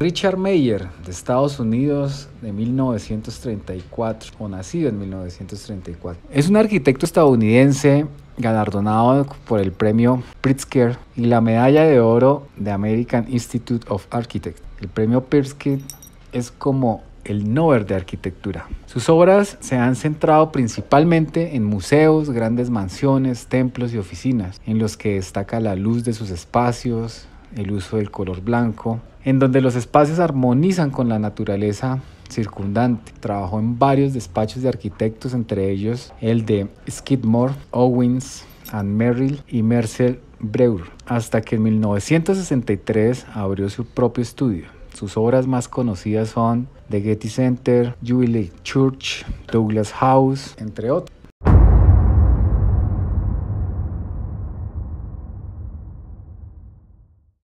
Richard Mayer, de Estados Unidos, de 1934, o nacido en 1934. Es un arquitecto estadounidense galardonado por el premio Pritzker y la medalla de oro de American Institute of Architects. El premio Pritzker es como el Nobel de Arquitectura. Sus obras se han centrado principalmente en museos, grandes mansiones, templos y oficinas, en los que destaca la luz de sus espacios, el uso del color blanco, en donde los espacios armonizan con la naturaleza circundante. Trabajó en varios despachos de arquitectos, entre ellos el de Skidmore, Owens and Merrill y Mercer Brewer, hasta que en 1963 abrió su propio estudio. Sus obras más conocidas son The Getty Center, Jubilee Church, Douglas House, entre otros.